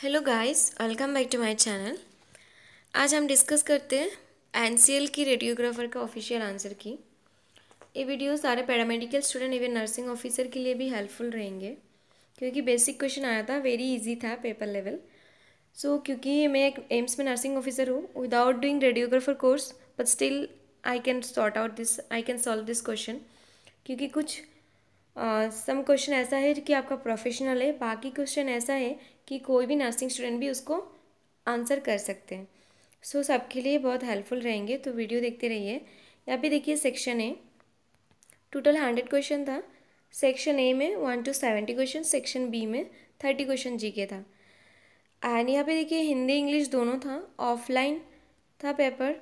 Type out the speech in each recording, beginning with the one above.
Hello guys welcome back to my channel आज हम discuss करते हैं एनसीएल की रेडियोग्राफर का ऑफिशियल आंसर की ये वीडियो सारे paramedical student even nursing officer के लिए भी हेल्पफुल रहेंगे क्योंकि बेसिक क्वेश्चन आया था वेरी इजी था पेपर लेवल सो so, क्योंकि मैं एक एम्स में नर्सिंग ऑफिसर हूँ without doing radiographer course but still I can sort out this I can solve this question क्योंकि कुछ सम uh, क्वेश्चन ऐसा है कि आपका प्रोफेशनल है बाकी क्वेश्चन ऐसा है कि कोई भी नर्सिंग स्टूडेंट भी उसको आंसर कर सकते हैं सो so, सबके लिए बहुत हेल्पफुल रहेंगे तो वीडियो देखते रहिए यहाँ पे देखिए section A total hundred question था सेक्शन ए में one two seventy question section B में थर्टी क्वेश्चन जी के था एंड यहाँ पे देखिए हिंदी इंग्लिश दोनों था ऑफलाइन था पेपर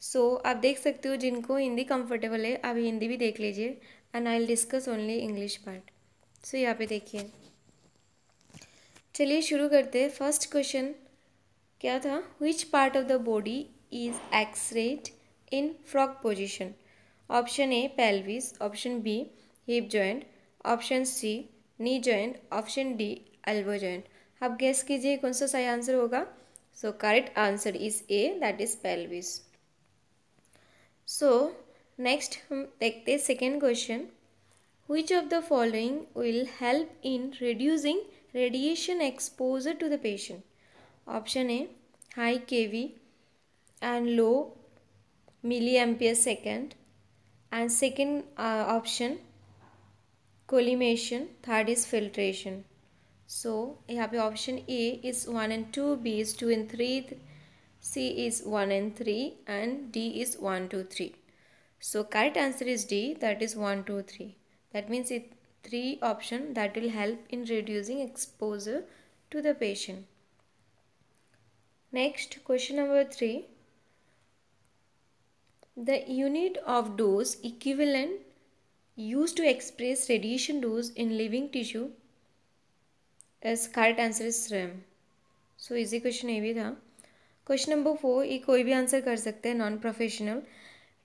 सो so, आप देख सकते हो जिनको हिंदी कंफर्टेबल है आप हिंदी भी देख लीजिए and I will discuss only English part so यहाँ पे देखिए चलिए शुरू करते हैं फर्स्ट क्वेश्चन क्या था which part of the body is x rayed in frog position option A pelvis option B hip joint option C knee joint option D elbow joint आप गैस कीजिए कौन सा सही आंसर होगा so correct answer is A that is pelvis so next हम देखते second question which of the following will help in reducing radiation exposure to the patient. Option A high kV and low milliampere second and second uh, option collimation third is filtration. So here option A is 1 and 2 B is 2 and 3 C is 1 and 3 and D is 1 2 3. So correct answer is D that is 1 2 3. That means it three option that will help in reducing exposure to the patient. Next question number 3. The unit of dose equivalent used to express radiation dose in living tissue is correct answer is SRM. So easy question ये भी Question number four. Four ये answer भी answer Non-professional.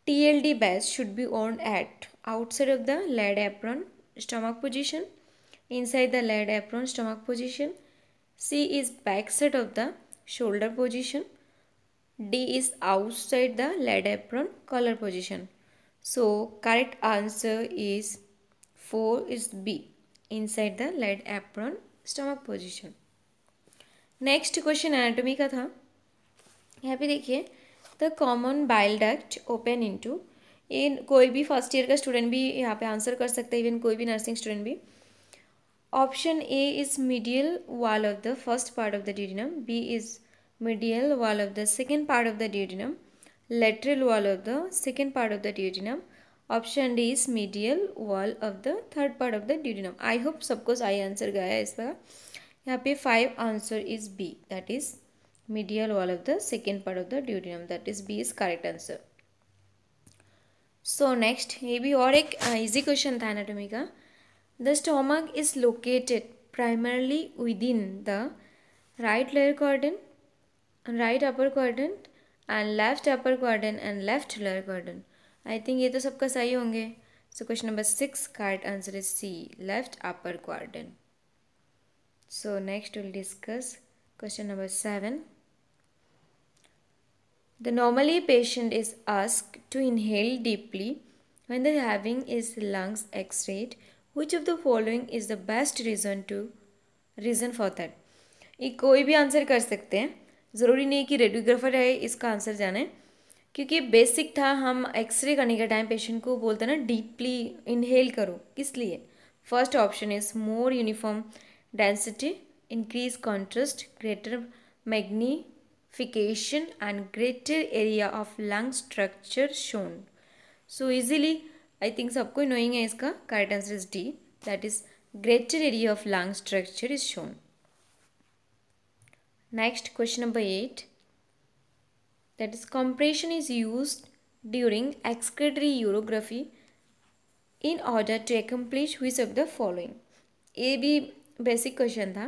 TLD non should be worn at outside of the lead apron. stomach position inside the lead apron stomach position c is back side of the shoulder position d is outside the lead apron collar position so correct answer is 4 is b inside the lead apron stomach position next question anatomy ka tha yahan pe dekhiye the common bile duct open into ये कोई भी first year का student भी यहाँ पे answer कर सकता है इवन कोई भी नर्सिंग स्टूडेंट भी option A is medial wall of the first part of the duodenum B is medial wall of the second part of the duodenum lateral wall of the second part of the duodenum option D is medial wall of the third part of the duodenum I hope सबको आई answer गया है इसका यहाँ पे five answer is B that is medial wall of the second part of the duodenum that is B is correct answer so next ये भी और एक इजी uh, क्वेश्चन था एनाटोमी का the stomach is located primarily with in the right layer कॉर्डन right upper कॉर्डन and left upper कॉर्डन and left lower कॉर्डन I think ये तो सबका सही होंगे सो question number six correct answer is C left upper कॉर्डन so next will discuss question number seven The normally patient is asked to inhale deeply when they having his lungs x-rayed. Which of the following is the best reason to reason for that? ये कोई भी answer कर सकते हैं ज़रूरी नहीं कि radiographer है इसका आंसर जाने क्योंकि बेसिक था हम एक्सरे करने का टाइम पेशेंट को बोलते ना डीपली इनहेल करो किस लिए first option is more uniform density increase contrast greater मैग्नी fication and greater area of lung structure shown so easily i think sabko knowing hai iska correct answer is d that is greater area of lung structure is shown next question number 8 that is compression is used during excretory urography in order to accomplish which of the following a basic question था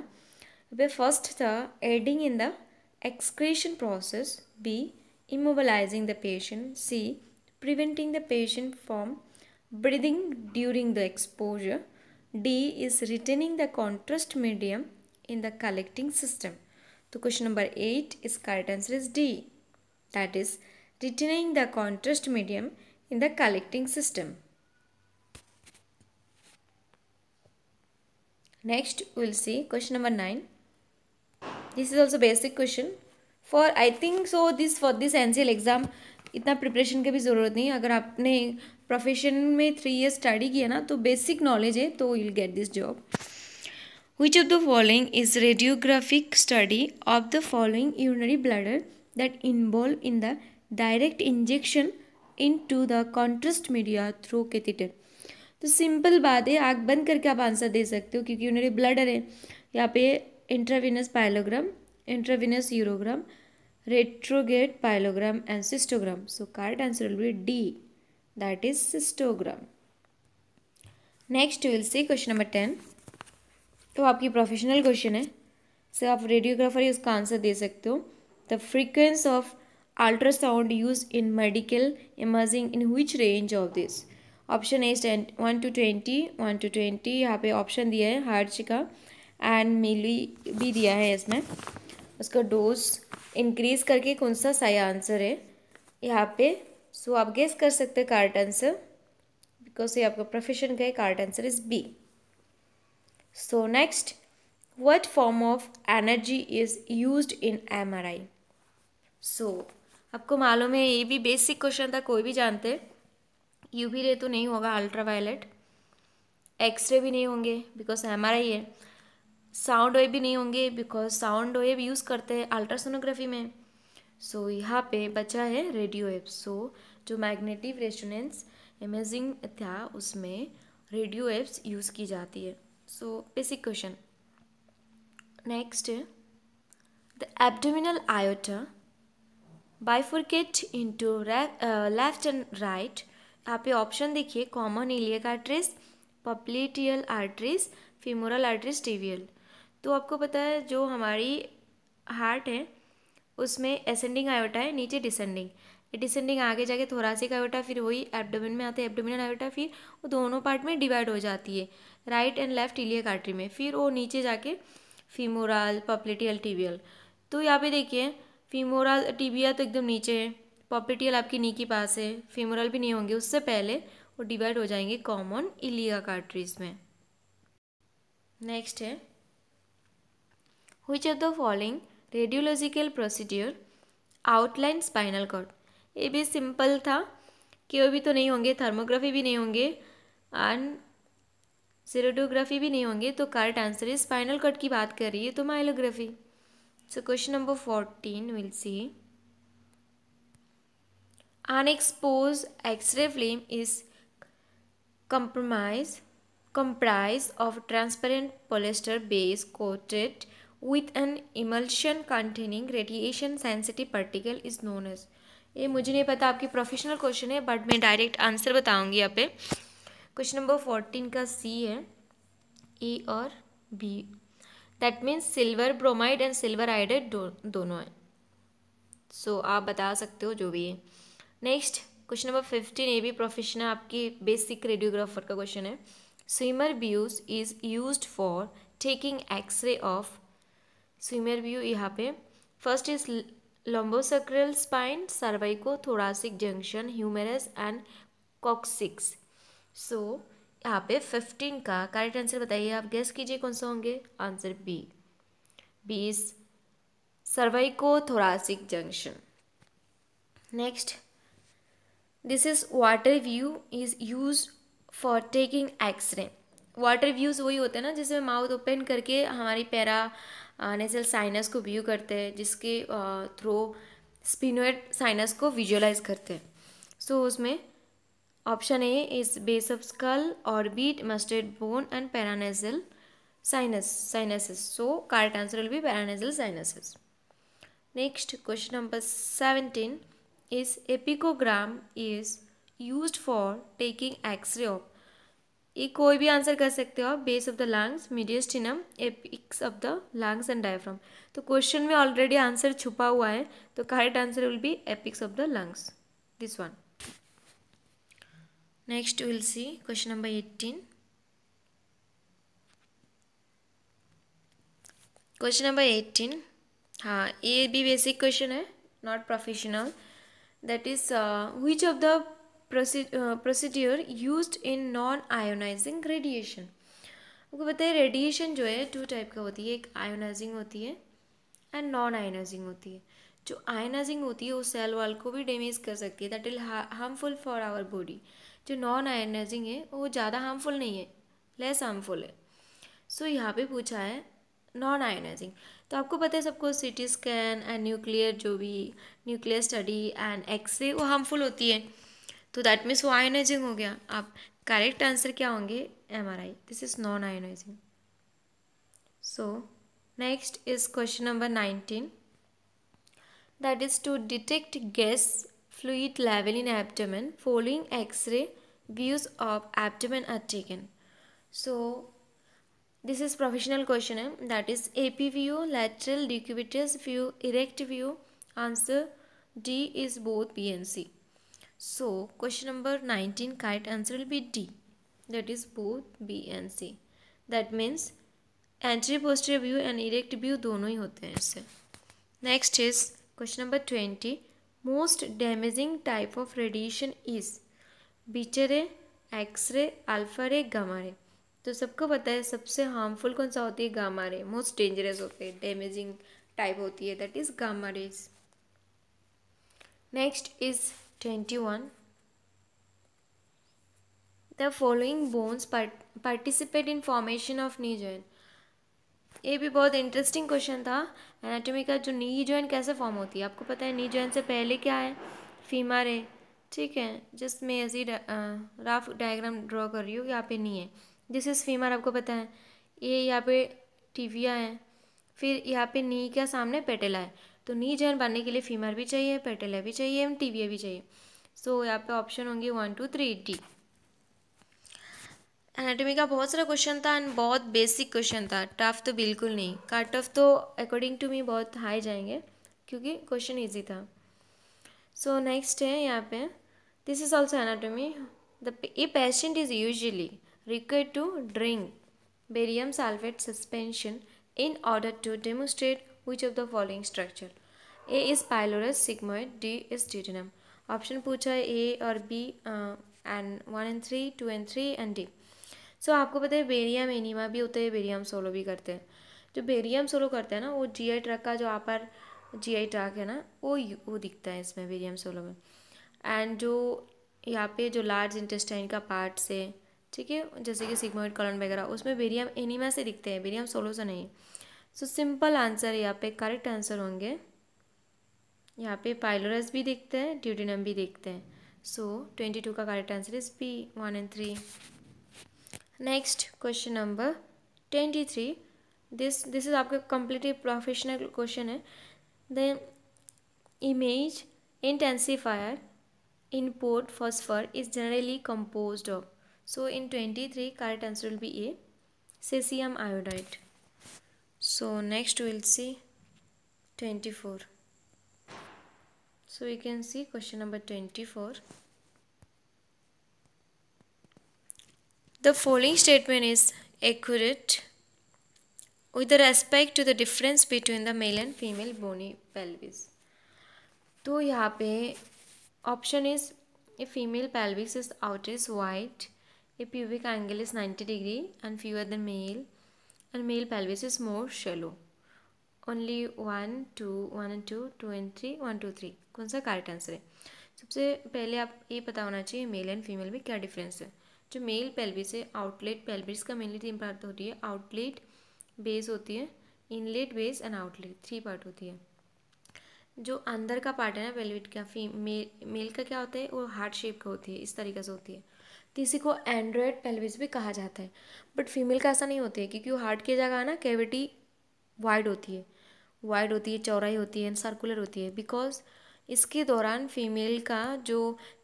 अब first था adding in the excretion process, B. Immobilizing the patient, C. Preventing the patient from breathing during the exposure, D is retaining the contrast medium in the collecting system. So question number 8 is correct answer is D. That is retaining the contrast medium in the collecting system. Next we will see question number 9. This is also basic question for I think so this for this an exam इतना preparation की भी जरूरत नहीं अगर आपने profession में three years study किया ना तो बेसिक नॉलेज है तो you get this job which of the following is radiographic study of the following urinary bladder that involve in the direct injection into the contrast media through catheter तो simple बात है आग बंद करके आप answer दे सकते हो क्योंकि यूनरी ब्लडर है यहाँ पे intravenous pyelogram intravenous urogram retrograde pyelogram and cystogram so correct answer will be D that is cystogram next will see question number ten तो आपकी प्रोफेशनल क्वेश्चन है सर आप रेडियोग्राफर ही उसका आंसर दे सकते हो the frequency of ultrasound use in medical imaging in which range of this option A one to twenty one to twenty यहाँ पे ऑप्शन दिया है हार्ट का एंड मिली भी दिया है इसमें उसका डोज इंक्रीज करके कौन सा सही आंसर है यहाँ पे सो आप गेस कर सकते हैं कार्ट आंसर बिकॉज ये आपका प्रोफेशन का है correct answer is B so next of energy is use in M R I so आपको मालूम है ये भी बेसिक क्वेश्चन था कोई भी जानते यू भी रे तो नहीं होगा अल्ट्रा वायलेट एक्सरे भी नहीं होंगे बिकॉज एम आर आई है साउंड वेव भी नहीं होंगे बिकॉज साउंड वेव यूज़ करते हैं अल्ट्रासोनोग्राफी में सो so, यहाँ पे बचा है रेडियो वेव सो so, जो मैग्नेटिव रेसोनेंस इमेजिंग था उसमें रेडियो वेव्स यूज़ की जाती है so basic question next the abdominal aorta bifurcate into left and right यहाँ पे ऑप्शन देखिए common iliac arteries popliteal arteries femoral arteries tibial तो आपको पता है जो हमारी हार्ट है उसमें एसेंडिंग आयोटा है नीचे डिसेंडिंग डिसेंडिंग आगे जाके थोरासिक आयोटा फिर वही एब्डोमिन में आते हैं एब्डोमिनल आयोटा फिर वो दोनों पार्ट में डिवाइड हो जाती है राइट एंड लेफ्ट इलिया कार्ट्री में फिर वो नीचे जाके फीमोराल पॉपलेटियल टीबियल तो यहाँ पे देखिए फीमोराल टीबिया तो एकदम नीचे है पॉपलेटियल आपकी नी के पास है फीमोरल भी नहीं होंगे उससे पहले वो डिवाइड हो जाएंगे कॉमन इलिया कार्ट्रीज में नेक्स्ट है which of the following radiological procedure outline spinal cord ये भी सिंपल था क्यों भी तो नहीं होंगे थर्मोग्राफी भी नहीं होंगे एंड सीरोडियोग्राफी भी नहीं होंगे तो करेक्ट आंसर है स्पाइनल कट की बात कर रही है तो myelography so question number fourteen will see unexposed x-ray film is compromise comprise of transparent polyester base coated with an emulsion containing radiation sensitive particle is known as ये मुझे नहीं पता आपकी प्रोफेशनल क्वेश्चन है बट मैं direct answer बताऊंगी यहाँ पे क्वेश्चन नंबर फोर्टीन का सी है ए और B that means silver bromide and silver iodide दोनों हैं सो so, आप बता सकते हो जो भी है नेक्स्ट क्वेश्चन नंबर फिफ्टीन ए भी प्रोफेशनल आपकी बेसिक रेडियोग्राफर का क्वेश्चन है swimmer views is use for taking x-ray of swimmer view यहाँ पे first is lumbosacral spine cervico thoracic junction humerus and coccyx so यहाँ पे फिफ्टीन का करेक्ट आंसर बताइए आप गेस कीजिए कौन सा होंगे आंसर बी बीस cervico thoracic junction next this is water view is use for taking x-ray water views वही होते हैं ना जिसमें माउथ ओपन करके हमारी पैरा नेजल साइनस को व्यू करते हैं जिसके थ्रू स्पिनोइड साइनस को विजुअलाइज करते हैं सो so, उसमें option A is base of skull orbit mastoid bone and paranasal sinus sinuses so correct answer will be paranasal sinuses next question number seventeen is apicogram is use for taking x-ray of ये कोई भी answer कर सकते हो आप base of the lungs mediastinum apex of the lungs and diaphragm तो question में already answer छुपा हुआ है तो correct answer will be apex of the lungs this one next will see question number eighteen question number eighteen हाँ ये भी basic question है not professional that is which of the procedure use in non ionizing radiation आपको बताइए radiation जो है to type का होती है एक आयोनाइजिंग होती है एंड नॉन आयोनाइजिंग होती है जो आयोनाइजिंग होती है वो सेल वॉल को भी डैमेज कर सकती है that ill harmful for our body जो नॉन आयोनाइजिंग है वो ज़्यादा हार्मफुल नहीं है लेस हार्मफुल है सो so, यहाँ पे पूछा है नॉन आयोनाइजिंग तो आपको पता है सबको C T scan and nuclear जो भी न्यूक्लियर स्टडी एंड एक्सरे वो हार्मफुल होती है तो दैट मीन्स वो आयोनाइजिंग हो गया आप करेक्ट आंसर क्या होंगे M R I this is non ionizing so next is question number nineteen that is to detect gas fluid level in abdomen following x-ray views of abdomen are taken so this is professional question है that is A P view lateral decubitus view erect view answer D is both B and C So question number 19 correct answer will be D. That is both B and C. That means anterior posterior view and erect view dono hi hote hain isse next is question number 20 most damaging type of radiation is beta ray x ray alpha ray gamma ray तो सबको पता है सबसे harmful कौन सा होती है gamma ray most dangerous होते हैं डैमेजिंग टाइप होती है that is gamma rays next is 21 the following bones part, participate in formation of knee joint ये भी बहुत इंटरेस्टिंग क्वेश्चन था एनाटॉमी का जो नी जॉइंट कैसे फॉर्म होती है आपको पता है नी जॉइंट से पहले क्या है फीमर है ठीक है जस्ट मैं ऐसी राफ डायग्राम ड्रॉ कर रही हूँ यहाँ पे नी है दिस इज़ फीमर आपको पता है ये यहाँ पे टिविया है फिर यहाँ पे नी का सामने पेटेला है तो नी जॉइंट बनने के लिए फीमर भी चाहिए पेटेला भी चाहिए एवं टीबिया भी चाहिए सो so, यहाँ पे ऑप्शन होंगे one two three D anatomy का बहुत सारा क्वेश्चन था एंड बहुत बेसिक क्वेश्चन था टफ तो बिल्कुल नहीं कट ऑफ तो अकॉर्डिंग टू मी बहुत हाई जाएंगे क्योंकि क्वेश्चन इजी था सो so, नेक्स्ट है यहाँ पे this is also anatomy the a patient is usually required to drink barium sulphate suspension in order to demonstrate which of the following structure A is pylorus sigmoid D is duodenum option पूछा है A और B and one and three two and three and D so आपको पता है barium enema भी होते हैं barium solo भी करते हैं जो बेरियम सोलो करते हैं ना वो जी आई ट्रक का जो आपर जी आई ट्रक है ना वो वो दिखता है इसमें बेरियम सोलो में एंड जो यहाँ पे जो लार्ज इंटेस्टाइन का पार्ट से ठीक है जैसे कि सिग्मोइड कॉलन वगैरह उसमें बेरियम एनिमा से दिखते हैं बेरियम सोलो से नहीं सो सिंपल आंसर यहाँ पे करेक्ट आंसर होंगे यहाँ पे पाइलोरस भी देखते हैं ड्यूडिनम भी देखते हैं सो ट्वेंटी टू का correct answer is B one and three next question number twenty three this this is आपका कंप्लीटली प्रोफेशनल क्वेश्चन है the image in port phosphor is generally compose of so in twenty three correct answer will be A caesium iodide so next we'll see 24 so we can see question number 24 the following statement is accurate with respect to the difference between the male and female bony pelvis So here पे option is female pelvis is out is wide a pubic angle is 90 degree and fewer than male and male pelvis is more shallow only one two one and two two and three one two three कौन सा correct answer है सबसे पहले आप ये पता होना चाहिए मेल एंड फीमेल में क्या डिफरेंस है जो मेल पेल्विस है आउटलेट पेल्विस का मेनली तीन पार्ट होती है आउटलेट बेस होती है inlet base and outlet three part होती है जो अंदर का पार्ट है ना पेल्विट का फी मेल का क्या होता है वो हार्ट शेप का होती है इस तरीके से होती है किसी इसी को एंड्रॉयड पेल्विस भी कहा जाता है बट फीमेल का ऐसा नहीं होता है क्योंकि हार्ट की जगह ना कैविटी वाइड होती है वाइड होती है चौराई होती है एंड सर्कुलर होती है बिकॉज इसके दौरान फीमेल का जो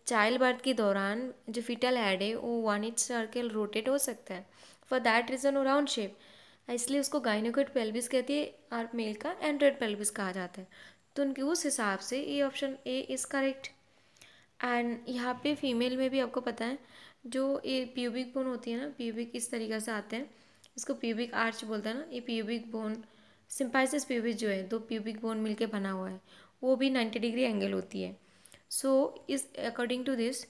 चाइल्ड बर्थ के दौरान जो फिटल हेड है वो वन इंच सर्कल रोटेट हो सकता है फॉर दैट रीज़न वो राउंड शेप इसलिए उसको गाइनोकोड पेल्विस कहती है और मेल का एंड्रॉयड पेल्विस कहा जाता है तो उनके उस हिसाब से ये option A is correct and यहाँ पे फीमेल में भी आपको पता है जो ये प्यूबिक बोन होती है ना प्यूबिक इस तरीके से आते हैं इसको प्यूबिक आर्च बोलते हैं ना ये प्यूबिक बोन सिंपाइसिस प्यूबिक जो है दो प्यूबिक बोन मिलके बना हुआ है वो भी नाइन्टी डिग्री एंगल होती है सो so, इस according to this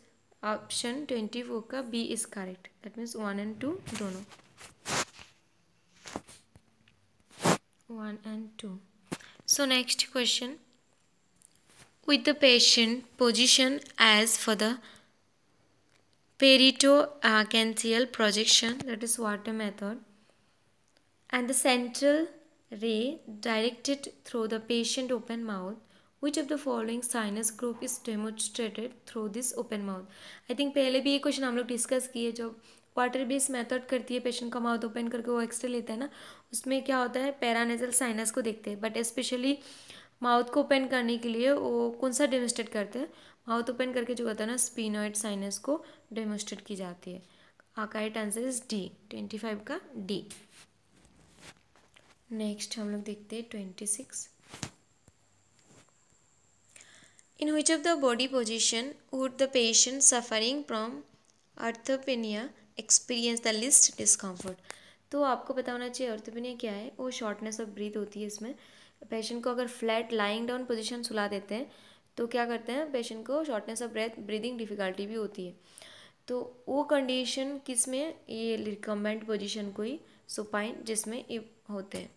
option twenty four का B is correct that means one and two दोनों one and two so next question with the patient position as for the peritoacanthial projection that is water method and the central ray directed through the patient open mouth which of the following sinus group is demonstrated through this open mouth i think pehle bhi ye question hum log discuss kiye jo water base method करती है patient का mouth open करके वो x ray लेता है ना उसमें क्या होता है पैरानेजल साइनस को देखते हैं बट स्पेशली माउथ को ओपन करने के लिए वो कौन सा डेमोस्ट्रेट करते हैं माउथ ओपन करके जो होता है ना स्पिनोइड साइनस को डेमोस्ट्रेट की जाती है आकाइट answer is D twenty five का डी नेक्स्ट हम लोग देखते हैं twenty six in which of the body position would the patient suffering from orthopnoea experience the least discomfort तो आपको पता होना चाहिए अर्थोपेनिया क्या है वो शॉर्टनेस ऑफ ब्रीथ होती है इसमें पेशेंट को अगर फ्लैट लाइंग डाउन पोजिशन सुला देते हैं तो क्या करते हैं पेशेंट को shortness of breath breathing difficulty भी होती है तो वो कंडीशन किस में ये रिकमेंड पोजिशन को ही सुपाइन जिसमें ये होते हैं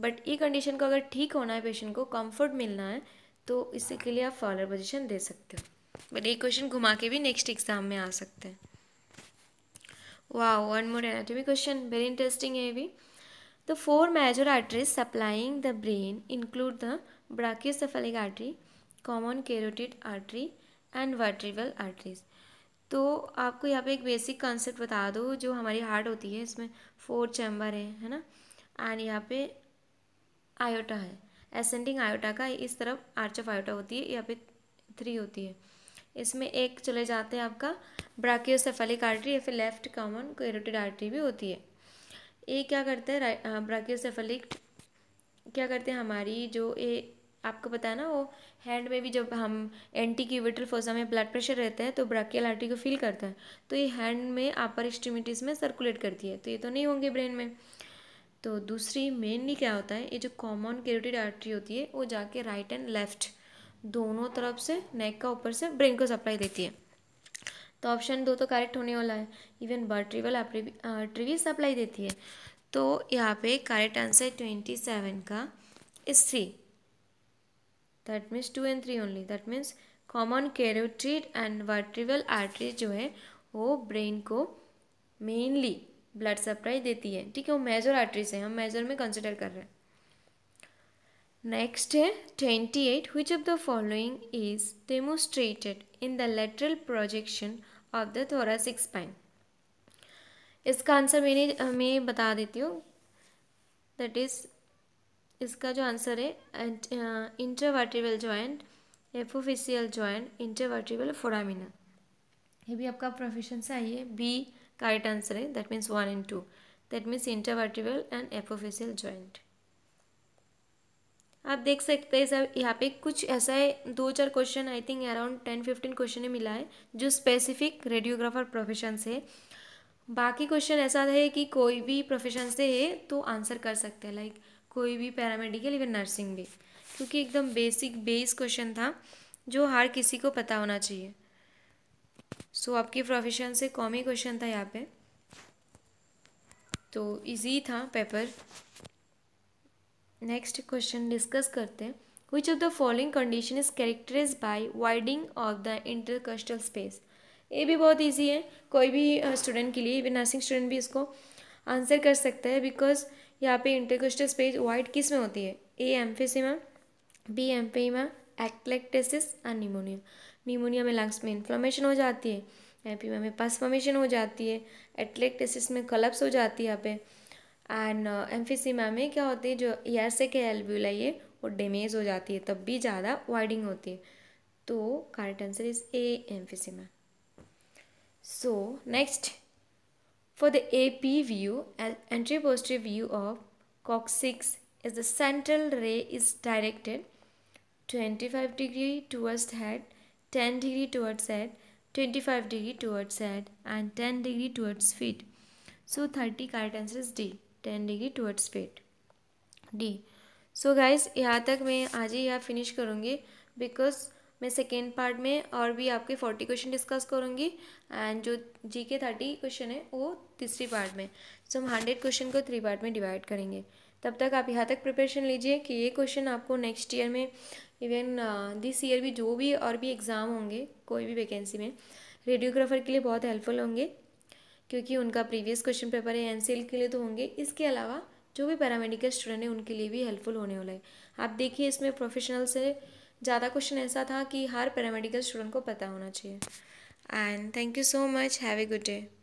बट ये कंडीशन को अगर ठीक होना है पेशेंट को कंफर्ट मिलना है तो इसी के लिए आप फॉलर पोजिशन दे सकते हो बट ये क्वेश्चन घुमा के भी नेक्स्ट एग्जाम में आ सकते हैं वाह one more anatomy question very interesting है ये भी The four major arteries supplying the brain include the brachiocephalic artery, common carotid artery and vertebral arteries. तो आपको यहाँ पे एक बेसिक कॉन्सेप्ट बता दो जो हमारी हार्ट होती है इसमें फोर चैम्बर है है ना एंड यहाँ पे आयोटा है एसेंडिंग आयोटा का इस तरफ आर्च ऑफ आयोटा होती है यहाँ पे थ्री होती है इसमें एक चले जाते हैं आपका ब्राकियोसेफेलिक आर्टरी या फिर लेफ्ट कॉमन कैरोटिड आर्टरी भी होती है ए क्या करते हैं ब्राकियोसेफेलिक क्या करते हैं हमारी जो ए आपको पता है ना वो हैंड में भी जब हम एंटी क्यूविटल फोसा में ब्लड प्रेशर रहता है तो ब्राकियल आर्टी को फील करता है तो ये हैंड में अपर एक्सट्रीमिटीज़ में सर्कुलेट करती है तो ये तो नहीं होंगे ब्रेन में तो दूसरी मेनली क्या होता है ये जो कॉमन कैरोटिड आर्टरी होती है वो जाके राइट एंड लेफ्ट दोनों तरफ से नेक का ऊपर से ब्रेन को सप्लाई देती है तो ऑप्शन दो तो करेक्ट होने वाला है इवन बर्ड ट्रिवल ट्रिवी सप्लाई देती है तो यहाँ पे करेक्ट आंसर ट्वेंटी सेवन का इस three that means two and three only that means common carotid and vertebral artery जो है वो ब्रेन को मेनली ब्लड सप्लाई देती है ठीक है वो मेजर आर्ट्रीज है हम मेजर में कंसिडर कर रहे हैं Next है 28. Which of the following is demonstrated in the lateral projection of the thoracic spine? इसका आंसर मैंने मैं बता देती हूँ दैट इज़ इसका जो आंसर है intervertebral joint apophyseal joint intervertebral foramina ये भी आपका प्रोफेशन से आई है बी का राइट आंसर है that means one and two that means intervertebral and apophyseal joint आप देख सकते हैं सर यहाँ पे कुछ ऐसा है दो चार question I think around ten fifteen question मिला है जो स्पेसिफिक रेडियोग्राफर प्रोफेशन से बाकी क्वेश्चन ऐसा है कि कोई भी प्रोफेशन से है तो आंसर कर सकते हैं लाइक कोई भी पैरामेडिकल इवन नर्सिंग भी क्योंकि एकदम बेसिक बेस क्वेश्चन था जो हर किसी को पता होना चाहिए सो so, आपके प्रोफेशन से कॉमी क्वेश्चन था यहाँ पे तो इजी था पेपर नेक्स्ट क्वेश्चन डिस्कस करते हैं which of the following condition is characterize by widening of the intercostal space ये भी बहुत ईजी है कोई भी स्टूडेंट के लिए इवन नर्सिंग स्टूडेंट भी इसको आंसर कर सकता है बिकॉज यहाँ पे इंटरकस्टल स्पेस वाइड किस में होती है ए एम्फेसिमा बी एम्फेमा एक्लेक्टेसिस और निमोनिया निमोनिया में लंग्स में इन्फ्लामेशन हो जाती है एम्फीमा में पस फॉर्मेशन हो जाती है एटलेक्टेसिस में कलप्स हो जाती है यहाँ पे एंड एम्फिसिमा में क्या होती है जो ईयर से के एल्ब्यूलाइए वो डेमेज हो जाती है तब भी ज़्यादा वाइडिंग होती है तो correct answer is A emphysema so next for the A P view anteroposterior view of coccyx is the central ray is directed twenty five degree towards head ten degree towards head twenty five degree towards head and ten degree towards feet so thirty correct answer is D ten degree towards feet D so guys यहाँ तक मैं आज ही यहाँ finish करूँगी because मैं second part में और भी आपके फोर्टी क्वेश्चन डिस्कस करूँगी एंड जो जी के थर्टी क्वेश्चन है वो तीसरी पार्ट में सो हम हंड्रेड क्वेश्चन को थ्री पार्ट में डिवाइड करेंगे तब तक आप यहाँ तक प्रिपरेशन लीजिए कि ये क्वेश्चन आपको नेक्स्ट ईयर में इवन दिस ईयर भी जो भी और भी एग्ज़ाम होंगे कोई भी वैकेंसी में रेडियोग्राफर के लिए बहुत हेल्पफुल होंगे क्योंकि उनका प्रीवियस क्वेश्चन पेपर है एन के लिए तो होंगे इसके अलावा जो भी पैरामेडिकल स्टूडेंट हैं उनके लिए भी हेल्पफुल होने वाला है आप देखिए इसमें प्रोफेशनल से ज़्यादा क्वेश्चन ऐसा था कि हर पैरामेडिकल स्टूडेंट को पता होना चाहिए and thank you so much have a good day